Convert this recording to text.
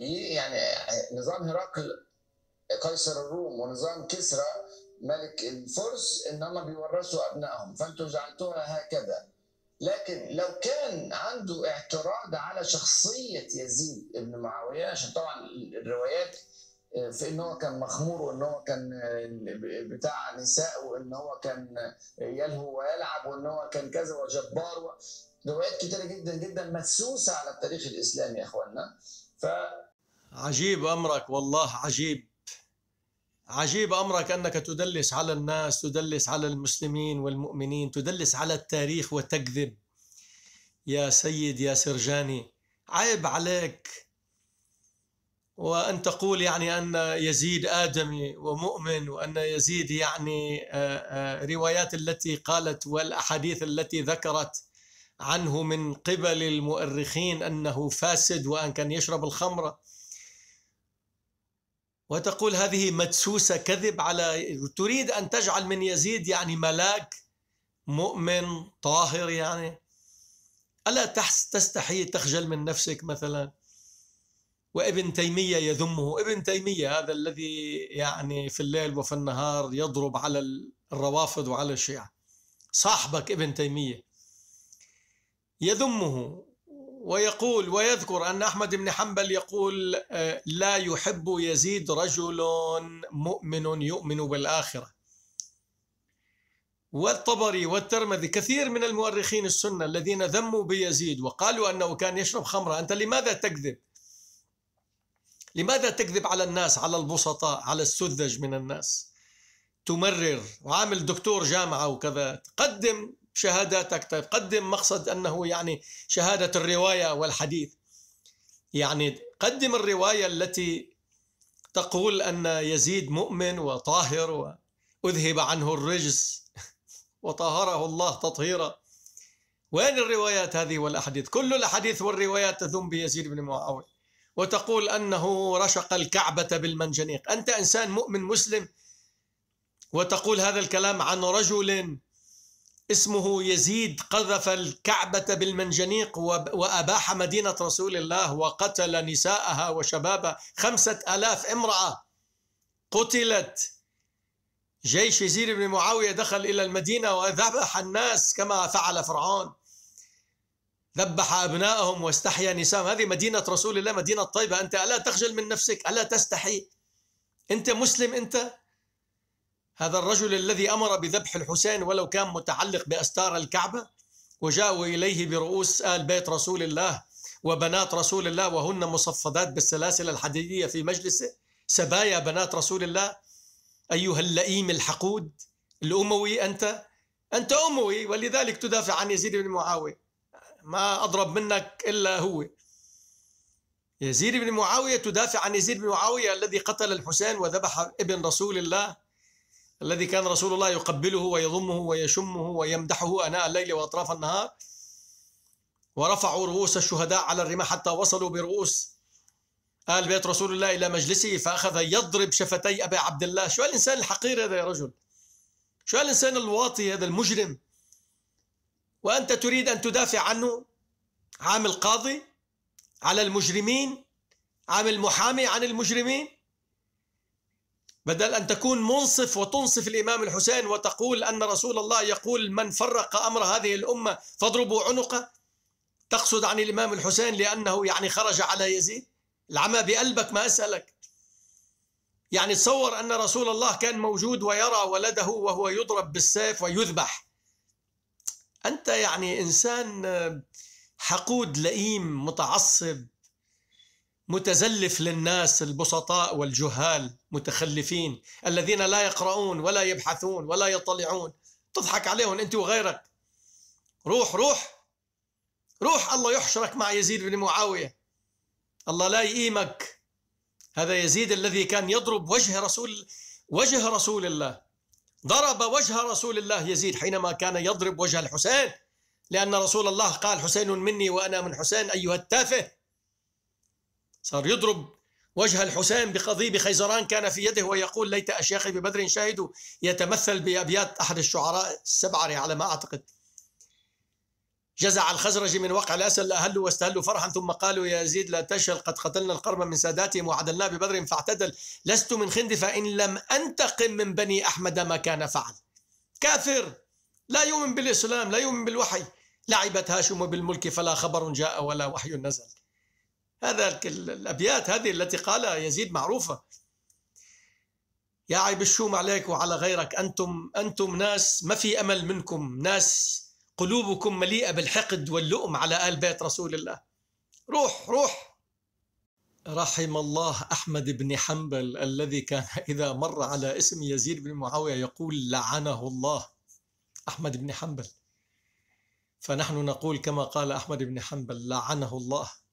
يعني نظام هرقل قيصر الروم ونظام كسرى ملك الفرس انما بيورثوا ابنائهم فانتم جعلتوها هكذا لكن لو كان عنده اعتراض على شخصيه يزيد ابن معاويه عشان طبعا الروايات آه، في ان هو كان مخمور وان هو كان آه، بتاع نساء وان هو كان يلهو ويلعب وان هو كان كذا وجبار روايات كتيره جدا جدا مدسوسه على التاريخ الاسلامي يا اخواننا ف عجيب أمرك والله عجيب عجيب أمرك أنك تدلس على الناس تدلس على المسلمين والمؤمنين تدلس على التاريخ وتكذب يا سيد يا سرجاني عيب عليك وأن تقول يعني أن يزيد آدمي ومؤمن وأن يزيد يعني آه، آه، روايات التي قالت والأحاديث التي ذكرت عنه من قبل المؤرخين أنه فاسد وأن كان يشرب الخمر وتقول هذه مدسوسة كذب على تريد أن تجعل من يزيد يعني ملاك مؤمن طاهر يعني ألا تستحي تخجل من نفسك مثلا وابن تيمية يذمه ابن تيمية هذا الذي يعني في الليل وفي النهار يضرب على الروافض وعلى الشيعة صاحبك ابن تيمية يذمه ويقول ويذكر أن أحمد بن حنبل يقول آه، لا يحب يزيد رجل مؤمن يؤمن بالآخرة والطبري والترمذي كثير من المؤرخين السنة الذين ذموا بيزيد وقالوا أنه كان يشرب خمرة أنت لماذا تكذب؟ لماذا تكذب على الناس على البسطاء على السذج من الناس؟ تمرر وعامل دكتور جامعة وكذا تقدم شهاداتك تقدم طيب، مقصد أنه يعني شهادة الرواية والحديث يعني قدم الرواية التي تقول أن يزيد مؤمن وطاهر وأذهب عنه الرجس وطهره الله تطهيرا وين الروايات هذه والأحاديث كل الأحاديث والروايات تذم بيزيد بن معاوية وتقول أنه رشق الكعبة بالمنجنيق أنت إنسان مؤمن مسلم وتقول هذا الكلام عن رجل اسمه يزيد قذف الكعبة بالمنجنيق وأباح مدينة رسول الله وقتل نساءها وشبابها خمسة ألاف امرأة قتلت جيش يزيد بن معاوية دخل إلى المدينة وذبح الناس كما فعل فرعون ذبح أبنائهم واستحيا نساءهم هذه مدينة رسول الله مدينة طيبة أنت ألا تخجل من نفسك ألا تستحي أنت مسلم أنت هذا الرجل الذي أمر بذبح الحسين ولو كان متعلق بأستار الكعبة وجاءوا إليه برؤوس آل بيت رسول الله وبنات رسول الله وهن مصفدات بالسلاسل الحديدية في مجلسه سبايا بنات رسول الله أيها اللئيم الحقود الأموي أنت أنت أموي ولذلك تدافع عن يزيد بن معاوية ما أضرب منك إلا هو يزيد بن معاوية تدافع عن يزيد بن معاوية الذي قتل الحسين وذبح ابن رسول الله الذي كان رسول الله يقبله ويضمه ويشمه ويمدحه أناء الليل وأطراف النهار ورفعوا رؤوس الشهداء على الرماح حتى وصلوا برؤوس آل بيت رسول الله إلى مجلسه فأخذ يضرب شفتي أبي عبد الله شو الإنسان الحقير هذا يا رجل شو الإنسان الواطي هذا المجرم وأنت تريد أن تدافع عنه عامل قاضي على المجرمين عامل محامي عن المجرمين بدل أن تكون منصف وتنصف الإمام الحسين وتقول أن رسول الله يقول من فرق أمر هذه الأمة فاضربوا عنقه تقصد عن الإمام الحسين لأنه يعني خرج على يزيد العمى بقلبك ما أسألك يعني تصور أن رسول الله كان موجود ويرى ولده وهو يضرب بالسيف ويذبح أنت يعني إنسان حقود لئيم متعصب متزلف للناس البسطاء والجهال متخلفين الذين لا يقرؤون ولا يبحثون ولا يطلعون تضحك عليهم انت وغيرك روح روح روح الله يحشرك مع يزيد بن معاويه الله لا يقيمك هذا يزيد الذي كان يضرب وجه رسول وجه رسول الله ضرب وجه رسول الله يزيد حينما كان يضرب وجه الحسين لأن رسول الله قال حسين مني وأنا من حسين أيها التافه صار يضرب وجه الحسين بقضيب خيزران كان في يده ويقول ليت أشياخي ببدر شاهدوا يتمثل بأبيات أحد الشعراء السبعري على ما أعتقد جزع الخزرج من وقع الأسل أهلوا واستهلوا فرحا ثم قالوا يا يزيد لا تشل قد قتلنا القرم من ساداتهم وعدلنا ببدر فاعتدل لست من خند فإن لم أنتقم من بني أحمد ما كان فعل كافر لا يؤمن بالإسلام لا يؤمن بالوحي لعبت هاشم بالملك فلا خبر جاء ولا وحي نزل هذا الأبيات هذه التي قالها يزيد معروفة يا عيب الشوم عليك وعلى غيرك أنتم أنتم ناس ما في أمل منكم ناس قلوبكم مليئة بالحقد واللؤم على آل بيت رسول الله روح روح رحم الله أحمد بن حنبل الذي كان إذا مر على اسم يزيد بن معاوية يقول لعنه الله أحمد بن حنبل فنحن نقول كما قال أحمد بن حنبل لعنه الله